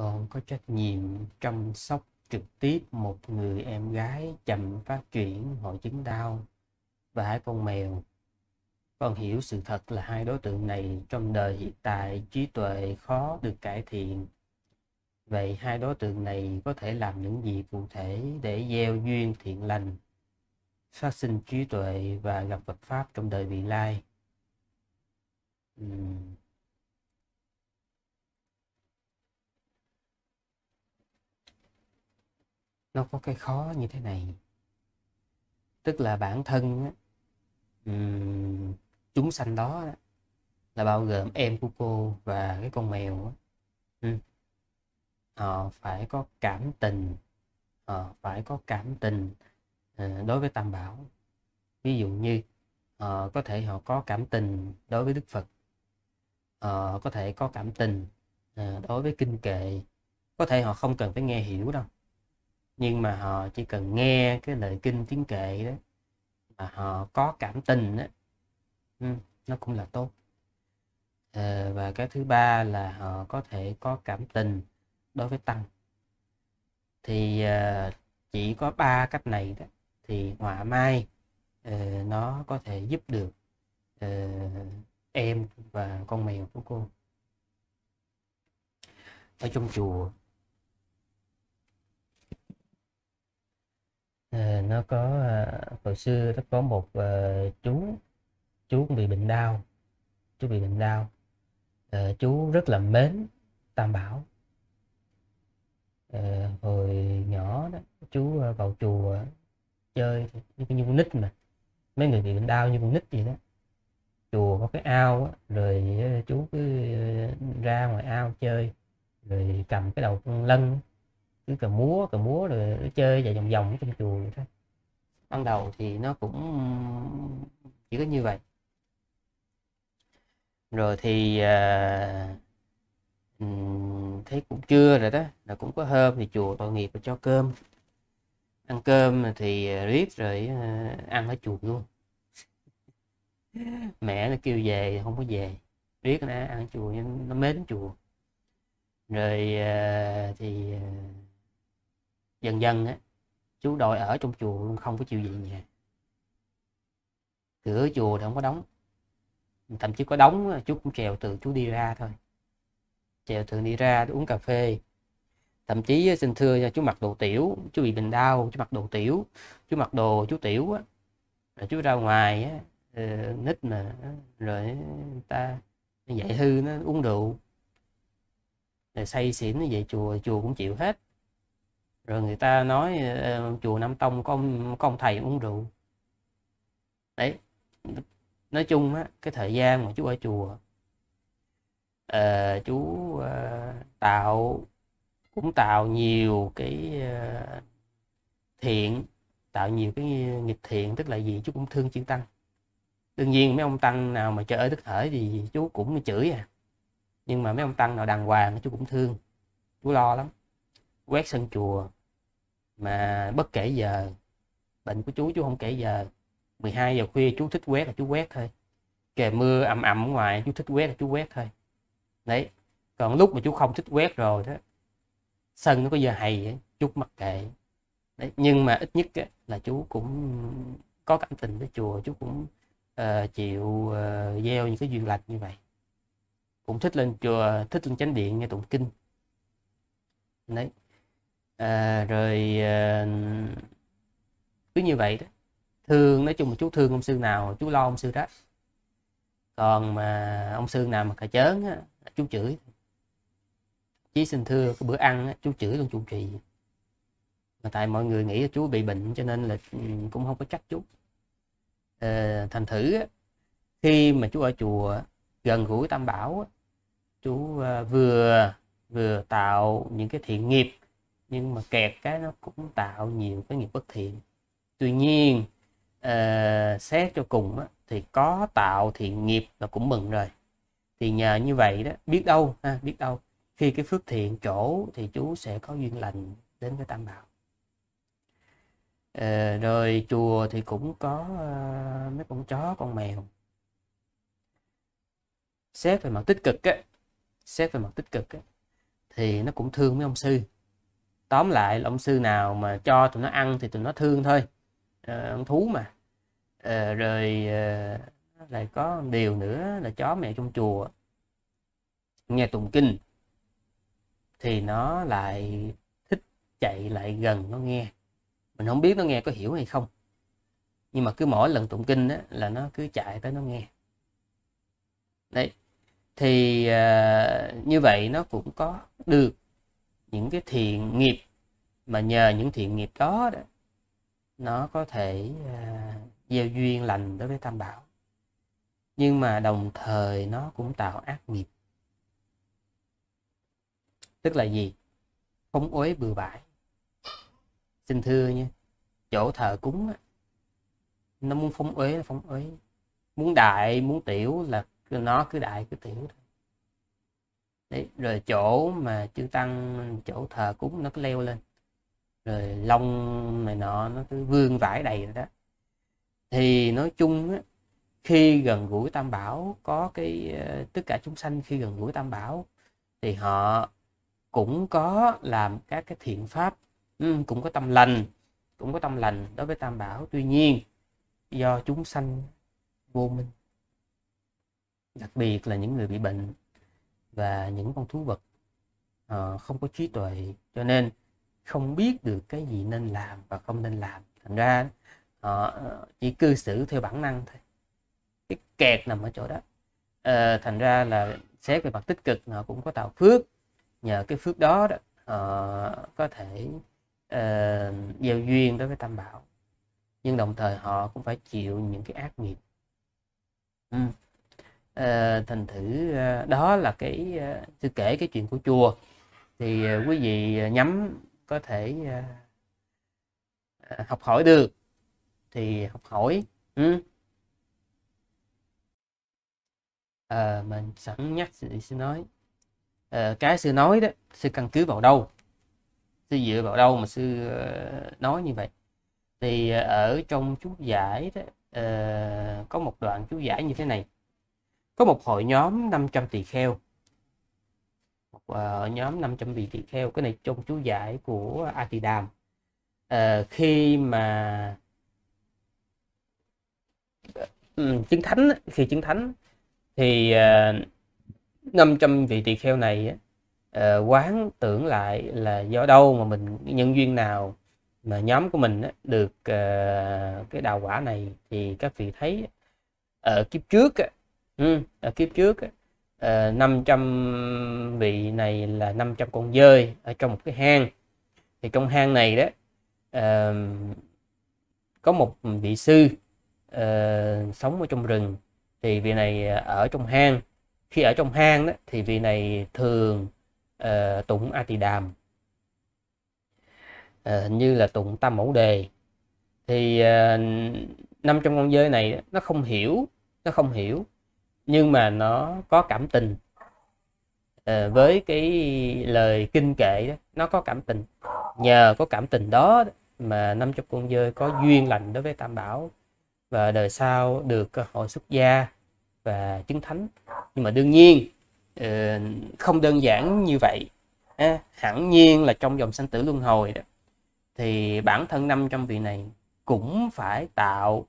con có trách nhiệm chăm sóc trực tiếp một người em gái chậm phát triển hội chứng đau và hai con mèo con hiểu sự thật là hai đối tượng này trong đời hiện tại trí tuệ khó được cải thiện vậy hai đối tượng này có thể làm những gì cụ thể để gieo duyên thiện lành phát sinh trí tuệ và gặp Phật pháp trong đời vị lai uhm nó có cái khó như thế này tức là bản thân chúng sanh đó là bao gồm em của cô và cái con mèo họ phải có cảm tình họ phải có cảm tình ờ, đối với tam bảo ví dụ như ờ, có thể họ có cảm tình đối với đức phật họ ờ, có thể có cảm tình đối với kinh kệ có thể họ không cần phải nghe hiểu đâu nhưng mà họ chỉ cần nghe cái lời kinh tiếng kệ đó mà họ có cảm tình đó ừ, nó cũng là tốt ờ, và cái thứ ba là họ có thể có cảm tình đối với tăng thì ờ, chỉ có ba cách này đó thì họa mai ờ, nó có thể giúp được em và con mèo của cô ở trong chùa Ờ, nó có ờ, hồi xưa nó có một à, chú chú bị bệnh đau chú bị bệnh đau à, chú rất là mến tam bảo à, hồi nhỏ đó chú vào chùa chơi như, con nít mà mấy người bị bệnh đau như con nít gì đó chùa có cái ao á, rồi chú cứ ra ngoài ao chơi rồi cầm cái đầu con lân cứ cờ múa cờ múa rồi chơi và vòng vòng trong chùa vậy thôi ban đầu thì nó cũng chỉ có như vậy rồi thì à, thấy cũng trưa rồi đó là cũng có hôm thì chùa tội nghiệp cho cơm ăn cơm thì à, riết rồi à, ăn ở chùa luôn mẹ nó kêu về không có về riết nó ăn chùa nó mến chùa rồi à, thì à, dần dần á chú đội ở trong chùa luôn không có chịu về nhà cửa chùa thì không có đóng thậm chí có đóng chú cũng trèo tường chú đi ra thôi trèo tường đi ra uống cà phê thậm chí xin thưa nha chú mặc đồ tiểu chú bị bệnh đau chú mặc đồ tiểu chú mặc đồ chú tiểu á rồi chú ra ngoài á ờ, nít mà rồi ta dạy hư nó uống rượu rồi say xỉn nó về chùa chùa cũng chịu hết rồi người ta nói ờ, chùa nam tông có ông, có ông thầy uống rượu đấy nói chung á, cái thời gian mà chú ở chùa uh, chú uh, tạo cũng tạo nhiều cái uh, thiện tạo nhiều cái nghiệp thiện tức là gì chú cũng thương chữ tăng đương nhiên mấy ông tăng nào mà chơi ơi tức thể thì chú cũng chửi à nhưng mà mấy ông tăng nào đàng hoàng chú cũng thương chú lo lắm quét sân chùa mà bất kể giờ bệnh của chú chú không kể giờ 12 giờ khuya chú thích quét là chú quét thôi kề mưa ẩm ẩm ngoài chú thích quét là chú quét thôi đấy còn lúc mà chú không thích quét rồi đó sân nó có giờ hay ấy, chú mặc kệ đấy nhưng mà ít nhất là chú cũng có cảm tình với chùa chú cũng uh, chịu uh, gieo những cái duyên lành như vậy cũng thích lên chùa thích lên chánh điện nghe tụng kinh đấy à, rồi à, cứ như vậy đó thương nói chung là chú thương ông sư nào chú lo ông sư đó còn mà ông sư nào mà cà chớn á, chú chửi chí xin thưa cái bữa ăn á, chú chửi luôn chủ trì mà tại mọi người nghĩ là chú bị bệnh cho nên là ừ, cũng không có trách chú à, thành thử á, khi mà chú ở chùa gần gũi tam bảo á, chú ờ, vừa vừa tạo những cái thiện nghiệp nhưng mà kẹt cái nó cũng tạo nhiều cái nghiệp bất thiện tuy nhiên uh, xét cho cùng á, thì có tạo thiện nghiệp là cũng mừng rồi thì nhờ như vậy đó biết đâu ha, biết đâu khi cái phước thiện chỗ thì chú sẽ có duyên lành đến với tam bảo à, rồi chùa thì cũng có uh, mấy con chó con mèo xét về mặt tích cực á xét về mặt tích cực á thì nó cũng thương mấy ông sư tóm lại là ông sư nào mà cho tụi nó ăn thì tụi nó thương thôi à, ông thú mà à, rồi à, lại có điều nữa là chó mẹ trong chùa nghe tụng kinh thì nó lại thích chạy lại gần nó nghe mình không biết nó nghe có hiểu hay không nhưng mà cứ mỗi lần tụng kinh đó, là nó cứ chạy tới nó nghe đấy thì uh, như vậy nó cũng có được những cái thiện nghiệp mà nhờ những thiện nghiệp đó, đó nó có thể à, gieo duyên lành đối với tam bảo nhưng mà đồng thời nó cũng tạo ác nghiệp tức là gì phóng uế bừa bãi xin thưa nha chỗ thờ cúng á, nó muốn phóng uế là phóng uế muốn đại muốn tiểu là nó cứ đại cứ tiểu thôi Đấy, rồi chỗ mà chư tăng chỗ thờ cúng nó cứ leo lên rồi lông này nọ nó cứ vương vải đầy rồi đó thì nói chung á, khi gần gũi tam bảo có cái ờ, tất cả chúng sanh khi gần gũi tam bảo thì họ cũng có làm các cái thiện pháp ừ, cũng có tâm lành cũng có tâm lành đối với tam bảo tuy nhiên do chúng sanh vô minh đặc biệt là những người bị bệnh và những con thú vật uh, không có trí tuệ cho nên không biết được cái gì nên làm và không nên làm thành ra uh, chỉ cư xử theo bản năng thôi cái kẹt nằm ở chỗ đó uh, thành ra là xét về mặt tích cực nó cũng có tạo phước nhờ cái phước đó, đó uh, có thể uh, gieo duyên đối với tam bảo nhưng đồng thời họ cũng phải chịu những cái ác nghiệp ừ à, thành thử ờ, đó là cái sư ờ, kể cái chuyện của chùa thì quý vị nhắm có thể à, học hỏi được thì học hỏi ừ. à, mình sẵn nhắc sư, sư nói à, cái sư nói đó sư căn cứ vào đâu sư dựa vào đâu mà sư nói như vậy thì ở trong chú giải đó à, có một đoạn chú giải như thế này có một hội nhóm 500 tỳ kheo một uh, nhóm 500 vị tỳ kheo cái này trong chú giải của Atidam uh, ờ, khi mà ờ, chứng thánh khi chứng thánh thì uh, 500 vị tỳ kheo này quán tưởng lại là do đâu mà mình nhân duyên nào mà nhóm của mình được cái đào quả này thì các vị thấy ở kiếp trước ừ, ở kiếp trước uh, 500 ờ, vị này là 500 con dơi ở trong một cái hang thì trong hang này đó uh, có một vị sư uh, sống ở trong rừng thì vị này ở trong hang khi ở trong hang đó thì vị này thường uh, tụng a tỳ đàm uh, như là tụng tam mẫu đề thì uh, 500 con dơi này nó không hiểu nó không hiểu nhưng mà nó có cảm tình à, với cái lời kinh kệ đó nó có cảm tình nhờ có cảm tình đó mà năm 50 con dơi có duyên lành đối với Tam Bảo và đời sau được hội xuất gia và chứng thánh nhưng mà đương nhiên ờ, không đơn giản như vậy hẳn nhiên là trong dòng sanh tử luân hồi thì bản thân năm trăm vị này cũng phải tạo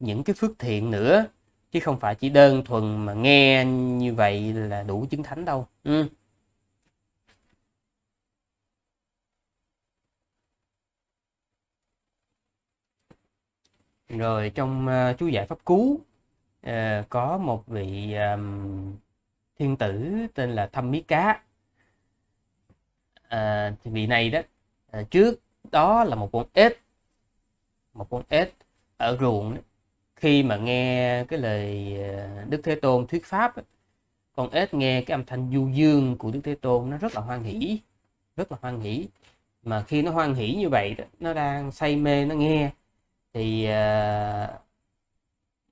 những cái phước thiện nữa chứ không phải chỉ đơn thuần mà nghe như vậy là đủ chứng thánh đâu ừ. rồi trong uh, chú giải pháp cứu uh, có một vị um, thiên tử tên là thâm mí cá à, vị này đó à, trước đó là một con ếch một con ếch ở ruộng khi mà nghe cái lời ờ, Đức Thế Tôn thuyết pháp con ếch nghe cái âm thanh du dương của Đức Thế Tôn nó rất là hoan hỷ rất là hoan hỷ mà khi nó hoan hỷ như vậy nó đang say mê nó nghe thì ờ,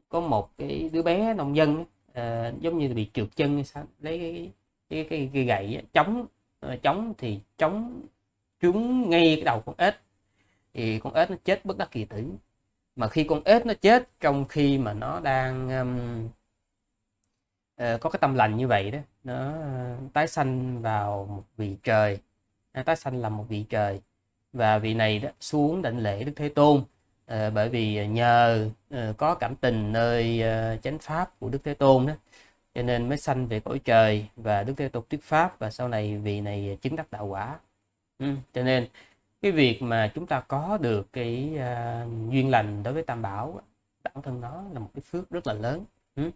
có một cái đứa bé nông dân ờ, giống như bị trượt chân lấy cái cái cái, cái gậy chống chống thì chống trúng ngay cái đầu con ếch thì con ếch nó chết bất đắc kỳ tử mà khi con ếch nó chết trong khi mà nó đang um, uh, có cái tâm lành như vậy đó nó uh, tái sanh vào một vị trời à, tái sanh là một vị trời và vị này đó xuống đảnh lễ đức thế tôn uh, bởi vì nhờ uh, có cảm tình nơi uh, chánh pháp của đức thế tôn đó cho nên mới sanh về cõi trời và đức thế tôn thuyết pháp và sau này vị này chứng đắc đạo quả ừ, cho nên cái việc mà chúng ta có được cái uh, duyên lành đối với tam bảo bản thân nó là một cái phước rất là lớn ừ.